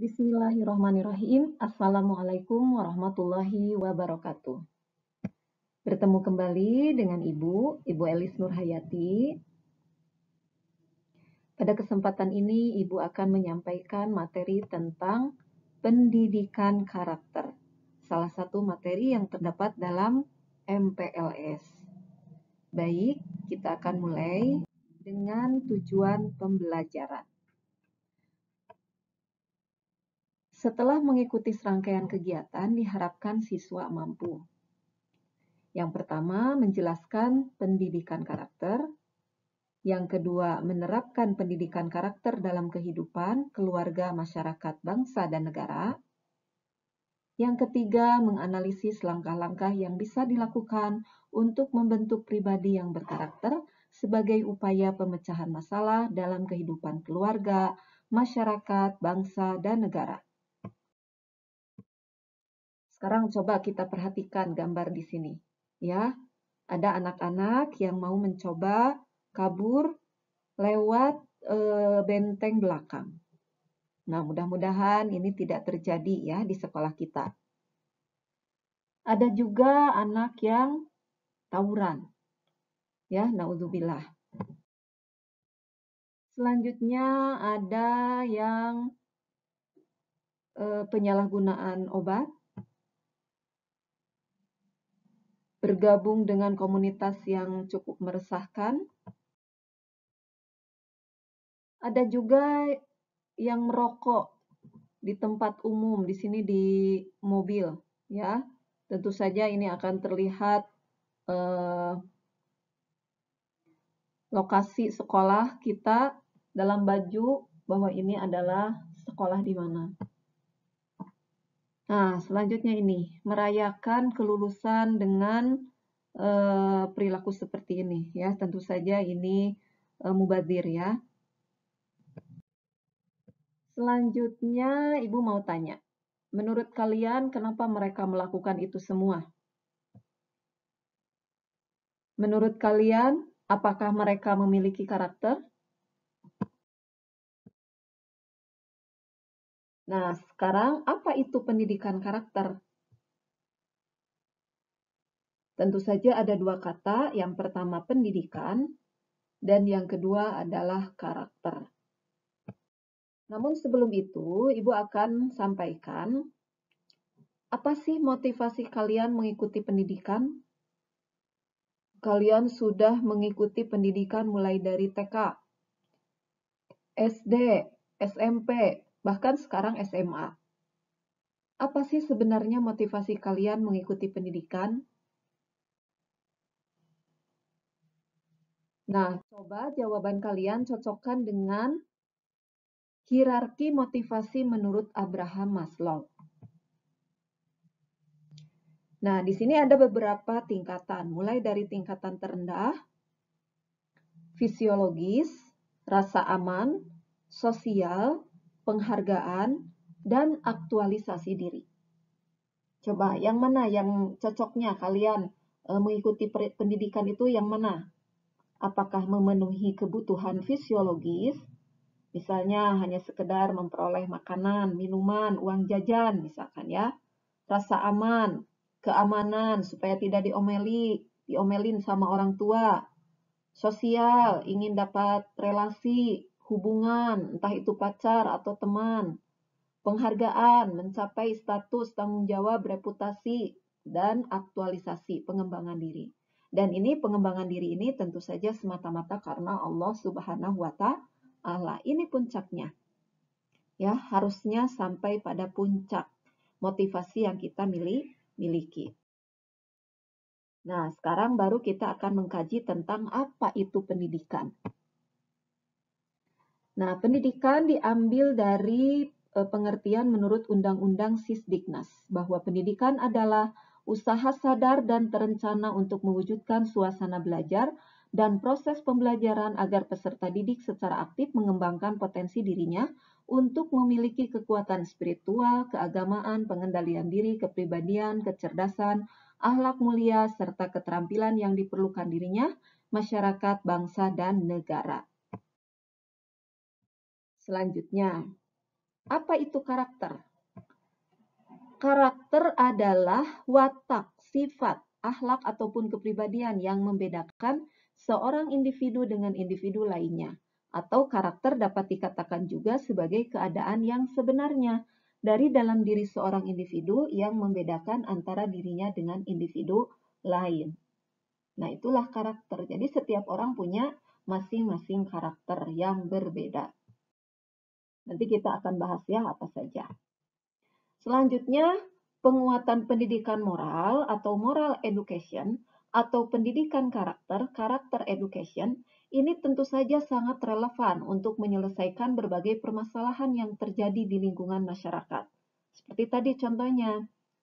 Bismillahirrahmanirrahim. Assalamualaikum warahmatullahi wabarakatuh. Bertemu kembali dengan Ibu, Ibu Elis Nurhayati. Pada kesempatan ini, Ibu akan menyampaikan materi tentang pendidikan karakter, salah satu materi yang terdapat dalam MPLS. Baik, kita akan mulai dengan tujuan pembelajaran. Setelah mengikuti serangkaian kegiatan, diharapkan siswa mampu. Yang pertama, menjelaskan pendidikan karakter. Yang kedua, menerapkan pendidikan karakter dalam kehidupan, keluarga, masyarakat, bangsa, dan negara. Yang ketiga, menganalisis langkah-langkah yang bisa dilakukan untuk membentuk pribadi yang berkarakter sebagai upaya pemecahan masalah dalam kehidupan keluarga, masyarakat, bangsa, dan negara. Sekarang coba kita perhatikan gambar di sini. Ya, ada anak-anak yang mau mencoba kabur lewat e, benteng belakang. Nah, mudah-mudahan ini tidak terjadi ya di sekolah kita. Ada juga anak yang tawuran. Ya, naudzubillah. Selanjutnya ada yang e, penyalahgunaan obat bergabung dengan komunitas yang cukup meresahkan. Ada juga yang merokok di tempat umum, di sini di mobil, ya. Tentu saja ini akan terlihat eh, lokasi sekolah kita dalam baju bahwa ini adalah sekolah di mana. Nah, selanjutnya ini merayakan kelulusan dengan eh, perilaku seperti ini ya. Tentu saja ini mubadir eh, mubazir ya. Selanjutnya Ibu mau tanya, menurut kalian kenapa mereka melakukan itu semua? Menurut kalian apakah mereka memiliki karakter? Nah, sekarang apa itu pendidikan karakter? Tentu saja ada dua kata, yang pertama pendidikan, dan yang kedua adalah karakter. Namun sebelum itu, Ibu akan sampaikan, apa sih motivasi kalian mengikuti pendidikan? Kalian sudah mengikuti pendidikan mulai dari TK, SD, SMP, bahkan sekarang SMA. Apa sih sebenarnya motivasi kalian mengikuti pendidikan? Nah, coba jawaban kalian cocokkan dengan hierarki motivasi menurut Abraham Maslow. Nah, di sini ada beberapa tingkatan, mulai dari tingkatan terendah, fisiologis, rasa aman, sosial, penghargaan, dan aktualisasi diri. Coba yang mana yang cocoknya kalian eh, mengikuti pendidikan itu yang mana? Apakah memenuhi kebutuhan fisiologis? Misalnya hanya sekedar memperoleh makanan, minuman, uang jajan misalkan ya. Rasa aman, keamanan supaya tidak diomeli, diomelin sama orang tua. Sosial, ingin dapat relasi, hubungan, entah itu pacar atau teman, penghargaan, mencapai status, tanggung jawab, reputasi, dan aktualisasi pengembangan diri. Dan ini pengembangan diri ini tentu saja semata-mata karena Allah Subhanahu wa taala. Ini puncaknya. Ya, harusnya sampai pada puncak motivasi yang kita milih, miliki. Nah, sekarang baru kita akan mengkaji tentang apa itu pendidikan. Nah, pendidikan diambil dari eh, pengertian menurut Undang-Undang Sisdiknas bahwa pendidikan adalah usaha sadar dan terencana untuk mewujudkan suasana belajar dan proses pembelajaran agar peserta didik secara aktif mengembangkan potensi dirinya untuk memiliki kekuatan spiritual, keagamaan, pengendalian diri, kepribadian, kecerdasan, ahlak mulia, serta keterampilan yang diperlukan dirinya, masyarakat, bangsa, dan negara selanjutnya. Apa itu karakter? Karakter adalah watak, sifat, akhlak ataupun kepribadian yang membedakan seorang individu dengan individu lainnya. Atau karakter dapat dikatakan juga sebagai keadaan yang sebenarnya dari dalam diri seorang individu yang membedakan antara dirinya dengan individu lain. Nah, itulah karakter. Jadi setiap orang punya masing-masing karakter yang berbeda. Nanti kita akan bahas ya apa saja. Selanjutnya, penguatan pendidikan moral atau moral education atau pendidikan karakter, karakter education, ini tentu saja sangat relevan untuk menyelesaikan berbagai permasalahan yang terjadi di lingkungan masyarakat. Seperti tadi contohnya,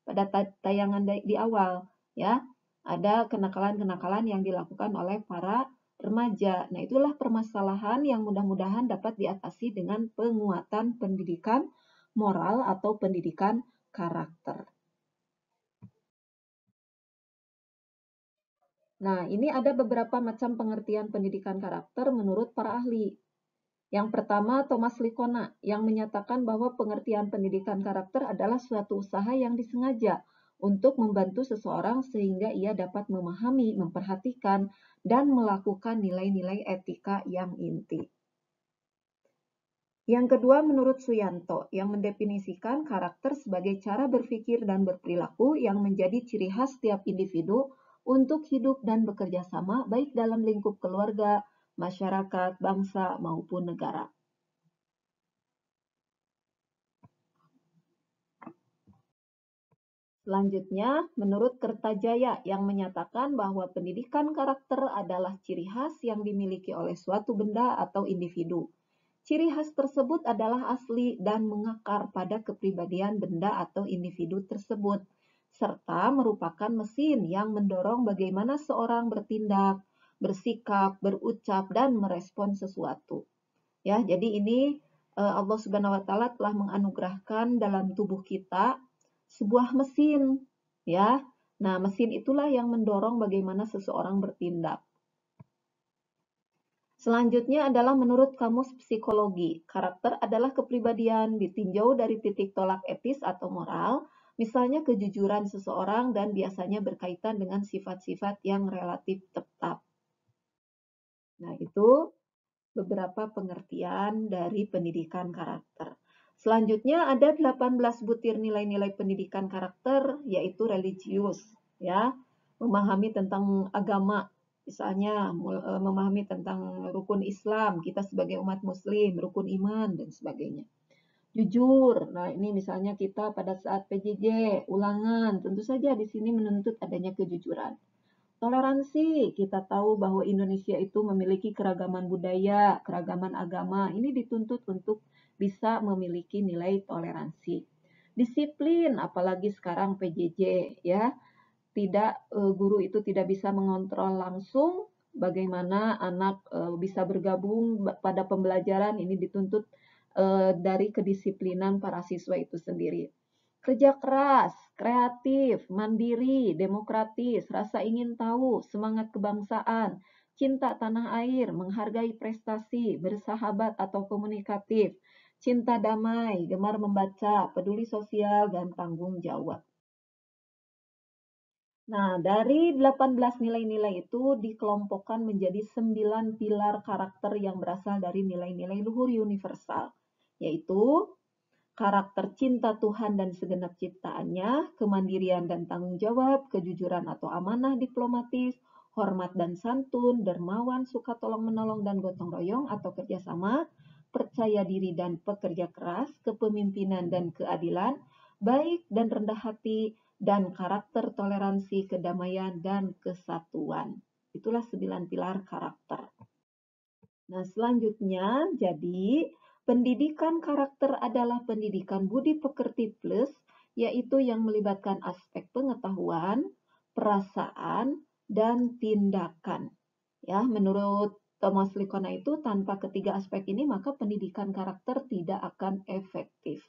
pada tayangan di awal, ya, ada kenakalan-kenakalan yang dilakukan oleh para remaja. Nah, itulah permasalahan yang mudah-mudahan dapat diatasi dengan penguatan pendidikan moral atau pendidikan karakter. Nah, ini ada beberapa macam pengertian pendidikan karakter menurut para ahli. Yang pertama, Thomas Likona, yang menyatakan bahwa pengertian pendidikan karakter adalah suatu usaha yang disengaja untuk membantu seseorang sehingga ia dapat memahami, memperhatikan, dan melakukan nilai-nilai etika yang inti. Yang kedua, menurut Suyanto, yang mendefinisikan karakter sebagai cara berpikir dan berperilaku yang menjadi ciri khas setiap individu untuk hidup dan bekerja sama baik dalam lingkup keluarga, masyarakat, bangsa, maupun negara. Selanjutnya, menurut Kertajaya yang menyatakan bahwa pendidikan karakter adalah ciri khas yang dimiliki oleh suatu benda atau individu. Ciri khas tersebut adalah asli dan mengakar pada kepribadian benda atau individu tersebut, serta merupakan mesin yang mendorong bagaimana seorang bertindak, bersikap, berucap, dan merespon sesuatu. Ya, jadi ini eh, Allah Subhanahu wa taala telah menganugerahkan dalam tubuh kita sebuah mesin, ya. Nah, mesin itulah yang mendorong bagaimana seseorang bertindak. Selanjutnya adalah menurut kamus psikologi, karakter adalah kepribadian ditinjau dari titik tolak etis atau moral, misalnya kejujuran seseorang dan biasanya berkaitan dengan sifat-sifat yang relatif tetap. Nah, itu beberapa pengertian dari pendidikan karakter. Selanjutnya ada 18 butir nilai-nilai pendidikan karakter yaitu religius ya, memahami tentang agama misalnya eh, memahami tentang rukun Islam, kita sebagai umat muslim, rukun iman dan sebagainya. Jujur. Nah, ini misalnya kita pada saat PJJ ulangan, tentu saja di sini menuntut adanya kejujuran. Toleransi, kita tahu bahwa Indonesia itu memiliki keragaman budaya, keragaman agama. Ini dituntut untuk bisa memiliki nilai toleransi. Disiplin, apalagi sekarang PJJ ya, tidak e, guru itu tidak bisa mengontrol langsung bagaimana anak e, bisa bergabung pada pembelajaran ini dituntut e, dari kedisiplinan para siswa itu sendiri. Kerja keras, kreatif, mandiri, demokratis, rasa ingin tahu, semangat kebangsaan, cinta tanah air, menghargai prestasi, bersahabat atau komunikatif, cinta damai, gemar membaca, peduli sosial, dan tanggung jawab. Nah, dari 18 nilai-nilai itu dikelompokkan menjadi 9 pilar karakter yang berasal dari nilai-nilai luhur universal, yaitu karakter cinta Tuhan dan segenap ciptaannya, kemandirian dan tanggung jawab, kejujuran atau amanah diplomatis, hormat dan santun, dermawan, suka tolong menolong dan gotong royong atau kerjasama, percaya diri dan pekerja keras, kepemimpinan dan keadilan, baik dan rendah hati, dan karakter toleransi, kedamaian, dan kesatuan. Itulah sembilan pilar karakter. Nah, selanjutnya, jadi pendidikan karakter adalah pendidikan budi pekerti plus, yaitu yang melibatkan aspek pengetahuan, perasaan, dan tindakan. Ya, menurut Thomas Lee itu tanpa ketiga aspek ini maka pendidikan karakter tidak akan efektif.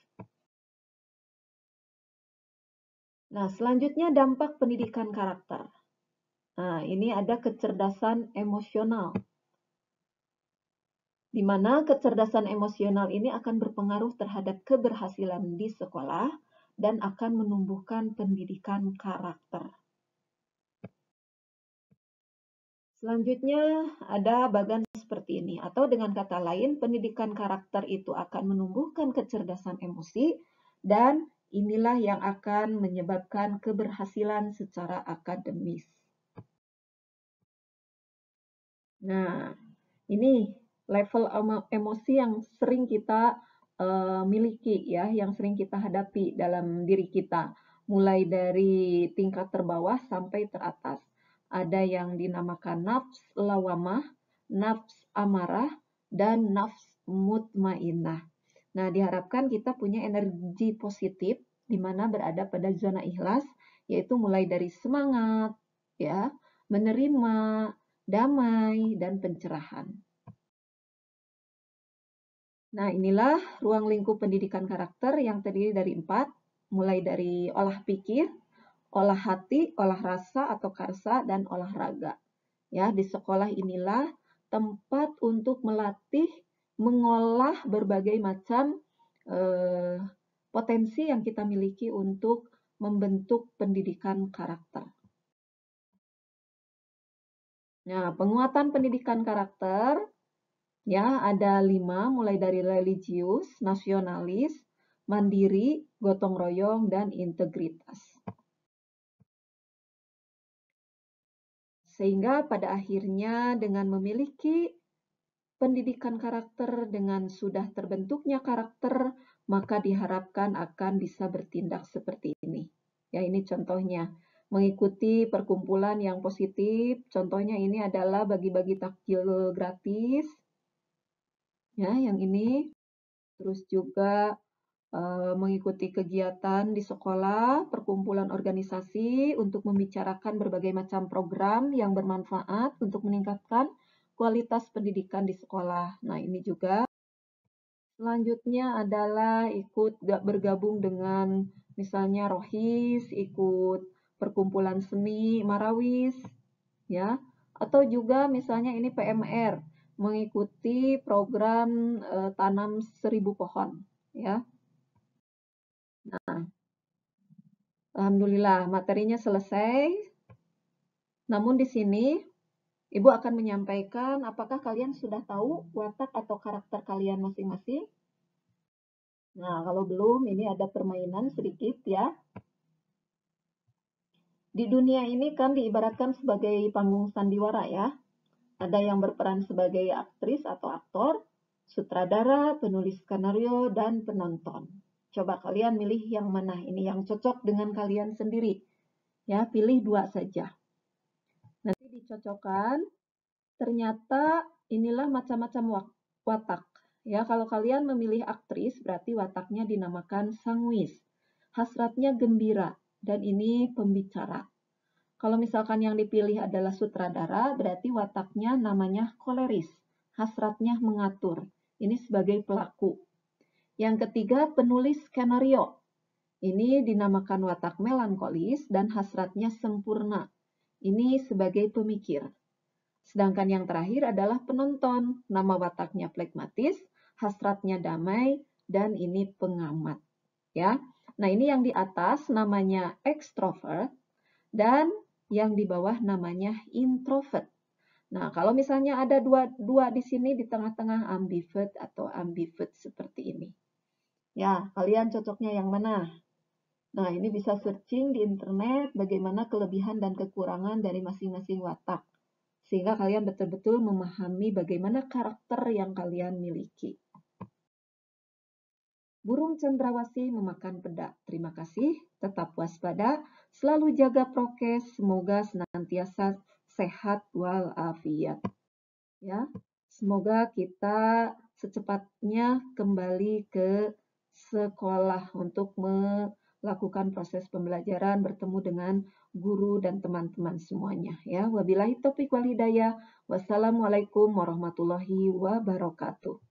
Nah, selanjutnya dampak pendidikan karakter. Nah, ini ada kecerdasan emosional. Di mana kecerdasan emosional ini akan berpengaruh terhadap keberhasilan di sekolah dan akan menumbuhkan pendidikan karakter. Selanjutnya ada bagan seperti ini, atau dengan kata lain pendidikan karakter itu akan menumbuhkan kecerdasan emosi dan inilah yang akan menyebabkan keberhasilan secara akademis. Nah, ini level emosi yang sering kita uh, miliki ya, yang sering kita hadapi dalam diri kita, mulai dari tingkat terbawah sampai teratas. Ada yang dinamakan nafs lawamah, nafs amarah, dan nafs mutmainah. Nah, diharapkan kita punya energi positif di mana berada pada zona ikhlas, yaitu mulai dari semangat, ya, menerima, damai, dan pencerahan. Nah, inilah ruang lingkup pendidikan karakter yang terdiri dari empat, mulai dari olah pikir, olah hati, olah rasa atau karsa, dan olahraga. Ya, di sekolah inilah tempat untuk melatih mengolah berbagai macam eh, potensi yang kita miliki untuk membentuk pendidikan karakter. Nah, penguatan pendidikan karakter ya ada lima mulai dari religius, nasionalis, mandiri, gotong royong, dan integritas. Sehingga pada akhirnya dengan memiliki pendidikan karakter dengan sudah terbentuknya karakter, maka diharapkan akan bisa bertindak seperti ini. Ya, ini contohnya. Mengikuti perkumpulan yang positif, contohnya ini adalah bagi-bagi takjil gratis. Ya, yang ini. Terus juga Eh, mengikuti kegiatan di sekolah, perkumpulan organisasi untuk membicarakan berbagai macam program yang bermanfaat untuk meningkatkan kualitas pendidikan di sekolah. Nah, ini juga selanjutnya adalah ikut bergabung dengan misalnya Rohis, ikut perkumpulan seni Marawis ya, atau juga misalnya ini PMR mengikuti program e, tanam seribu pohon ya. Nah, Alhamdulillah materinya selesai. Namun di sini Ibu akan menyampaikan apakah kalian sudah tahu watak atau karakter kalian masing-masing. Nah, kalau belum ini ada permainan sedikit ya. Di dunia ini kan diibaratkan sebagai panggung sandiwara ya. Ada yang berperan sebagai aktris atau aktor, sutradara, penulis skenario, dan penonton. Coba kalian milih yang mana ini yang cocok dengan kalian sendiri. Ya, pilih dua saja. Nanti dicocokkan. Ternyata inilah macam-macam watak. Ya, kalau kalian memilih aktris berarti wataknya dinamakan sangwis Hasratnya gembira dan ini pembicara. Kalau misalkan yang dipilih adalah sutradara, berarti wataknya namanya koleris, hasratnya mengatur. Ini sebagai pelaku. Yang ketiga, penulis skenario. Ini dinamakan watak melankolis dan hasratnya sempurna. Ini sebagai pemikir. Sedangkan yang terakhir adalah penonton. Nama wataknya plekmatis, hasratnya damai, dan ini pengamat. Ya. Nah, ini yang di atas namanya extrovert, dan yang di bawah namanya introvert. Nah, kalau misalnya ada dua, dua di sini, di tengah-tengah ambivert atau ambivert seperti ini. Ya, kalian cocoknya yang mana? Nah, ini bisa searching di internet bagaimana kelebihan dan kekurangan dari masing-masing watak. Sehingga kalian betul-betul memahami bagaimana karakter yang kalian miliki. Burung cendrawasih memakan peda. Terima kasih, tetap waspada, selalu jaga prokes, semoga senantiasa sehat walafiat. Ya, semoga kita secepatnya kembali ke sekolah untuk melakukan proses pembelajaran bertemu dengan guru dan teman-teman semuanya ya. Wabillahi taufiq wal hidayah. Wassalamualaikum warahmatullahi wabarakatuh.